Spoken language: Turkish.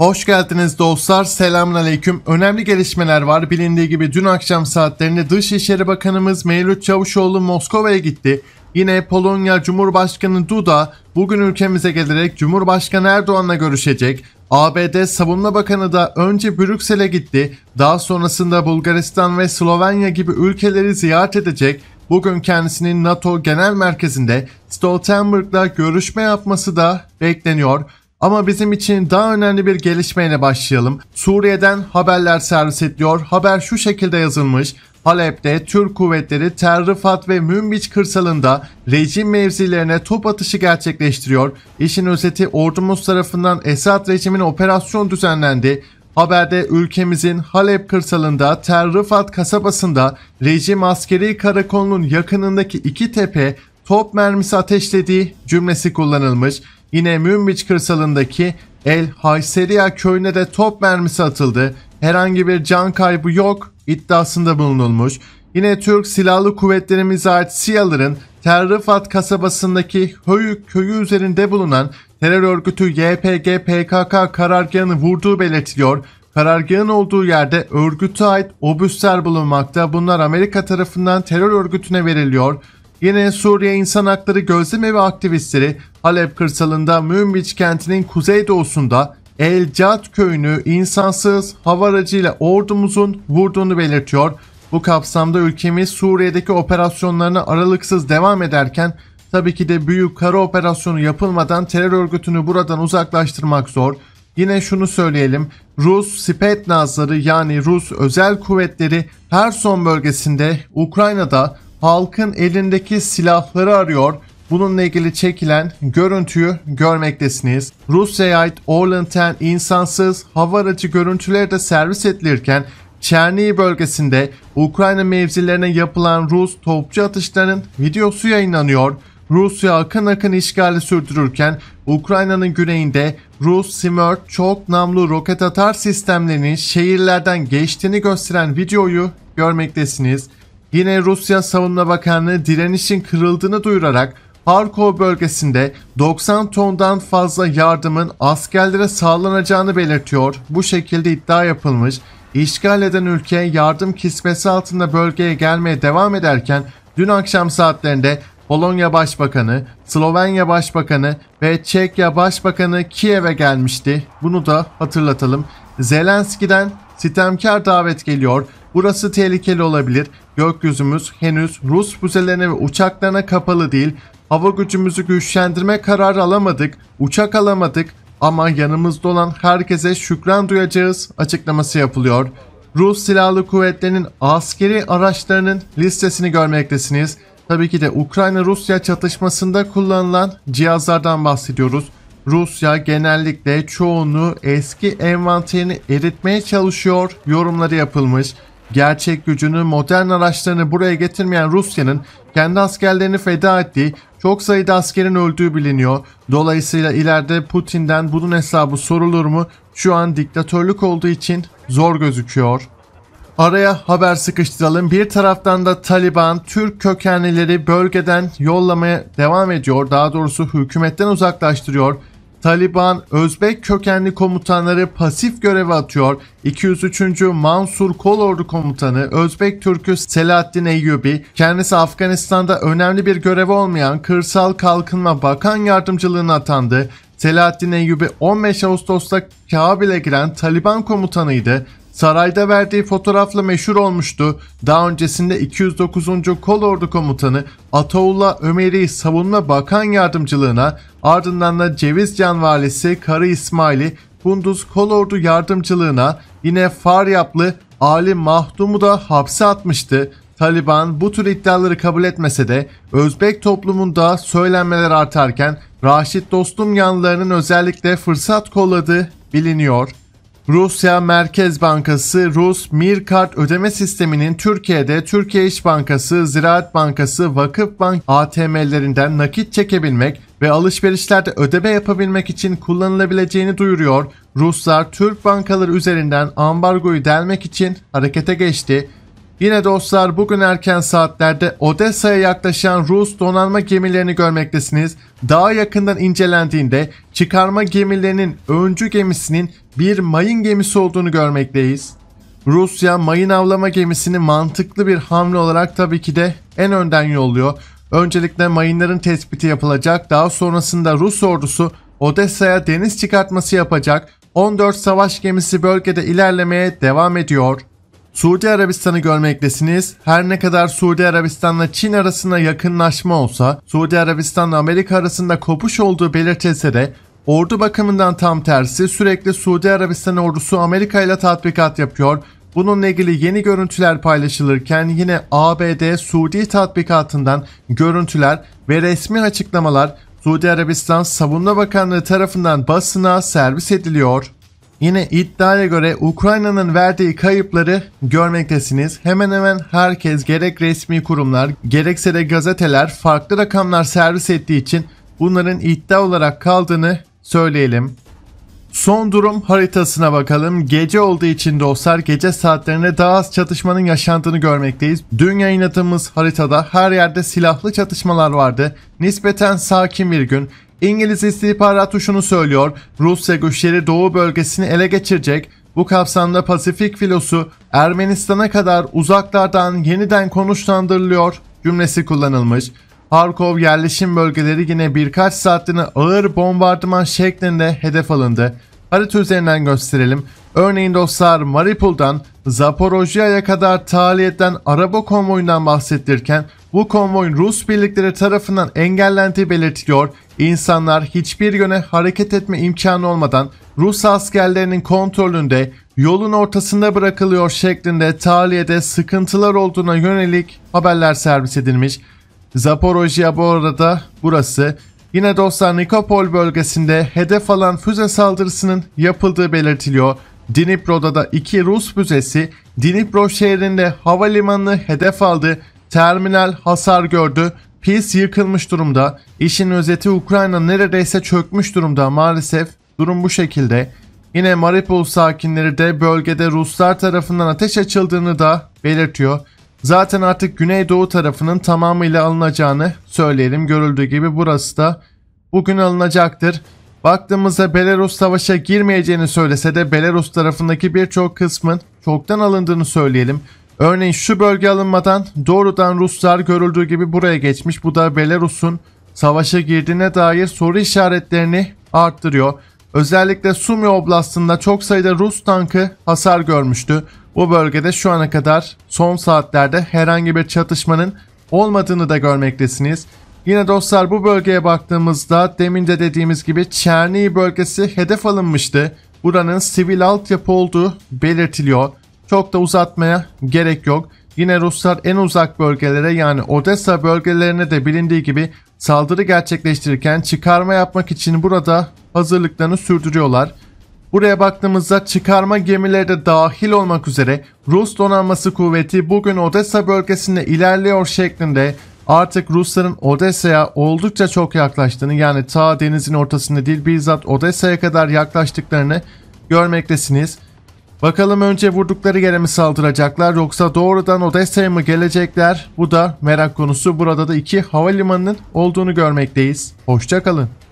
Hoş geldiniz dostlar. Selamun aleyküm. Önemli gelişmeler var. Bilindiği gibi dün akşam saatlerinde Dışişleri Bakanımız Mevlüt Çavuşoğlu Moskova'ya gitti. Yine Polonya Cumhurbaşkanı Duda bugün ülkemize gelerek Cumhurbaşkanı Erdoğan'la görüşecek. ABD Savunma Bakanı da önce Brüksel'e gitti. Daha sonrasında Bulgaristan ve Slovenya gibi ülkeleri ziyaret edecek. Bugün kendisinin NATO Genel Merkezi'nde Stoltenberg'la görüşme yapması da bekleniyor. Ama bizim için daha önemli bir gelişmeyle başlayalım. Suriye'den haberler servis ediyor. Haber şu şekilde yazılmış. Halep'te Türk kuvvetleri Tel ve Münbiç kırsalında rejim mevzilerine top atışı gerçekleştiriyor. İşin özeti ordumuz tarafından Esad rejimin operasyon düzenlendi. Haberde ülkemizin Halep kırsalında Tel kasabasında rejim askeri karakolunun yakınındaki iki tepe top mermisi ateşlediği cümlesi kullanılmış. Yine Münbiç kırsalındaki El Hayseriya köyüne de top mermisi atıldı. Herhangi bir can kaybı yok iddiasında bulunulmuş. Yine Türk Silahlı Kuvvetlerimize ait SİA'ların Tel kasabasındaki Höyük köyü üzerinde bulunan terör örgütü YPG PKK karargahını vurduğu belirtiliyor. Karargahın olduğu yerde örgütü ait obüsler bulunmakta. Bunlar Amerika tarafından terör örgütüne veriliyor. Yine Suriye İnsan Hakları Gözlemevi aktivistleri Halep kırsalında Münbiç kentinin kuzeydoğusunda El Cad köyünü insansız hava aracıyla ordumuzun vurduğunu belirtiyor. Bu kapsamda ülkemiz Suriye'deki operasyonlarına aralıksız devam ederken tabii ki de büyük kara operasyonu yapılmadan terör örgütünü buradan uzaklaştırmak zor. Yine şunu söyleyelim. Rus Spetsnazları yani Rus özel kuvvetleri her son bölgesinde Ukrayna'da halkın elindeki silahları arıyor Bununla ilgili çekilen görüntüyü görmektesiniz. Rusya'ya ait Orlant'ten insansız hava aracı görüntüleri de servis edilirken Çernihi bölgesinde Ukrayna mevzilerine yapılan Rus topçu atışlarının videosu yayınlanıyor. Rusya akın akın işgali sürdürürken Ukrayna'nın güneyinde Rus Simör çok namlu roket atar sistemlerinin şehirlerden geçtiğini gösteren videoyu görmektesiniz. Yine Rusya Savunma Bakanlığı direnişin kırıldığını duyurarak Harkov bölgesinde 90 tondan fazla yardımın askerlere sağlanacağını belirtiyor. Bu şekilde iddia yapılmış. İşgal eden ülke yardım kisvesi altında bölgeye gelmeye devam ederken dün akşam saatlerinde Polonya Başbakanı, Slovenya Başbakanı ve Çekya Başbakanı Kiev'e gelmişti. Bunu da hatırlatalım. Zelenski'den sitemkar davet geliyor. Burası tehlikeli olabilir. Gökyüzümüz henüz Rus füzelerine ve uçaklarına kapalı değil. Hava gücümüzü güçlendirme kararı alamadık, uçak alamadık ama yanımızda olan herkese şükran duyacağız açıklaması yapılıyor. Rus Silahlı Kuvvetleri'nin askeri araçlarının listesini görmektesiniz. Tabii ki de Ukrayna-Rusya çatışmasında kullanılan cihazlardan bahsediyoruz. Rusya genellikle çoğunu eski envanterini eritmeye çalışıyor yorumları yapılmış. Gerçek gücünü modern araçlarını buraya getirmeyen Rusya'nın kendi askerlerini feda ettiği çok sayıda askerin öldüğü biliniyor. Dolayısıyla ileride Putin'den bunun hesabı sorulur mu? Şu an diktatörlük olduğu için zor gözüküyor. Araya haber sıkıştıralım. Bir taraftan da Taliban Türk kökenlileri bölgeden yollamaya devam ediyor. Daha doğrusu hükümetten uzaklaştırıyor. Taliban Özbek kökenli komutanları pasif göreve atıyor. 203. Mansur Kolordu komutanı Özbek Türk'ü Selahattin Eyyubi kendisi Afganistan'da önemli bir görevi olmayan Kırsal Kalkınma Bakan Yardımcılığına atandı. Selahattin Eyyubi 15 Ağustos'ta Kabil'e giren Taliban komutanıydı. Sarayda verdiği fotoğrafla meşhur olmuştu. Daha öncesinde 209. Kolordu Komutanı Ataullah Ömer'i savunma bakan yardımcılığına ardından da Cevizcan valisi Karı İsmail'i Kunduz Kolordu yardımcılığına yine Faryaplı Ali Mahdum'u da hapse atmıştı. Taliban bu tür iddiaları kabul etmese de Özbek toplumunda söylenmeler artarken Raşit Dostum yanlarının özellikle fırsat kolladığı biliniyor. Rusya Merkez Bankası Rus Mir Kart ödeme sisteminin Türkiye'de Türkiye İş Bankası, Ziraat Bankası, Vakıf Bank ATM'lerinden nakit çekebilmek ve alışverişlerde ödeme yapabilmek için kullanılabileceğini duyuruyor. Ruslar Türk bankaları üzerinden ambargoyu delmek için harekete geçti. Yine dostlar bugün erken saatlerde Odessa'ya yaklaşan Rus donanma gemilerini görmektesiniz. Daha yakından incelendiğinde çıkarma gemilerinin öncü gemisinin bir mayın gemisi olduğunu görmekteyiz. Rusya mayın avlama gemisini mantıklı bir hamle olarak tabii ki de en önden yolluyor. Öncelikle mayınların tespiti yapılacak. Daha sonrasında Rus ordusu Odessa'ya deniz çıkartması yapacak. 14 savaş gemisi bölgede ilerlemeye devam ediyor. Suudi Arabistan'ı görmektesiniz. Her ne kadar Suudi Arabistan'la Çin arasında yakınlaşma olsa, Suudi Arabistan'la Amerika arasında kopuş olduğu belirtilse de ordu bakımından tam tersi sürekli Suudi Arabistan ordusu Amerika ile tatbikat yapıyor. Bununla ilgili yeni görüntüler paylaşılırken yine ABD Suudi tatbikatından görüntüler ve resmi açıklamalar Suudi Arabistan Savunma Bakanlığı tarafından basına servis ediliyor. Yine iddiaya göre Ukrayna'nın verdiği kayıpları görmektesiniz. Hemen hemen herkes gerek resmi kurumlar gerekse de gazeteler farklı rakamlar servis ettiği için bunların iddia olarak kaldığını söyleyelim. Son durum haritasına bakalım. Gece olduğu için dostlar gece saatlerinde daha az çatışmanın yaşandığını görmekteyiz. Dün yayınladığımız haritada her yerde silahlı çatışmalar vardı. Nispeten sakin bir gün. İngiliz istihbarat tuşunu söylüyor, Rusya güçleri Doğu bölgesini ele geçirecek, bu kapsamda Pasifik filosu Ermenistan'a kadar uzaklardan yeniden konuşlandırılıyor cümlesi kullanılmış. Harkov yerleşim bölgeleri yine birkaç saatliğine ağır bombardıman şeklinde hedef alındı. Harita üzerinden gösterelim. Örneğin dostlar Maripol'dan Zaporojya'ya kadar taliyetten araba konvoyundan bahsedilirken bu konvoyun Rus birlikleri tarafından engellendiği belirtiliyor. İnsanlar hiçbir yöne hareket etme imkanı olmadan Rus askerlerinin kontrolünde yolun ortasında bırakılıyor şeklinde tahliyede sıkıntılar olduğuna yönelik haberler servis edilmiş. Zaporojya bu arada burası. Yine dostlar Nikopol bölgesinde hedef alan füze saldırısının yapıldığı belirtiliyor. Dnipro'da da iki Rus füzesi Dnipro şehrinde havalimanını hedef aldı. Terminal hasar gördü. Peace yıkılmış durumda. İşin özeti Ukrayna neredeyse çökmüş durumda maalesef. Durum bu şekilde. Yine Mariupol sakinleri de bölgede Ruslar tarafından ateş açıldığını da belirtiyor. Zaten artık Güneydoğu tarafının tamamıyla alınacağını söyleyelim. Görüldüğü gibi burası da bugün alınacaktır. Baktığımızda Belarus savaşa girmeyeceğini söylese de Belarus tarafındaki birçok kısmın çoktan alındığını söyleyelim. Örneğin şu bölge alınmadan doğrudan Ruslar görüldüğü gibi buraya geçmiş. Bu da Belarus'un savaşa girdiğine dair soru işaretlerini arttırıyor. Özellikle Sumy Oblastı'nda çok sayıda Rus tankı hasar görmüştü. Bu bölgede şu ana kadar son saatlerde herhangi bir çatışmanın olmadığını da görmektesiniz. Yine dostlar bu bölgeye baktığımızda demin de dediğimiz gibi Çernihi bölgesi hedef alınmıştı. Buranın sivil altyapı olduğu belirtiliyor. Çok da uzatmaya gerek yok. Yine Ruslar en uzak bölgelere yani Odessa bölgelerine de bilindiği gibi saldırı gerçekleştirirken çıkarma yapmak için burada hazırlıklarını sürdürüyorlar. Buraya baktığımızda çıkarma gemileri de dahil olmak üzere Rus donanması kuvveti bugün Odessa bölgesinde ilerliyor şeklinde artık Rusların Odessa'ya oldukça çok yaklaştığını yani ta denizin ortasında değil bizzat Odessa'ya kadar yaklaştıklarını görmektesiniz. Bakalım önce vurdukları yere mi saldıracaklar yoksa doğrudan Odessa'ya mı gelecekler? Bu da merak konusu. Burada da iki havalimanının olduğunu görmekteyiz. Hoşçakalın.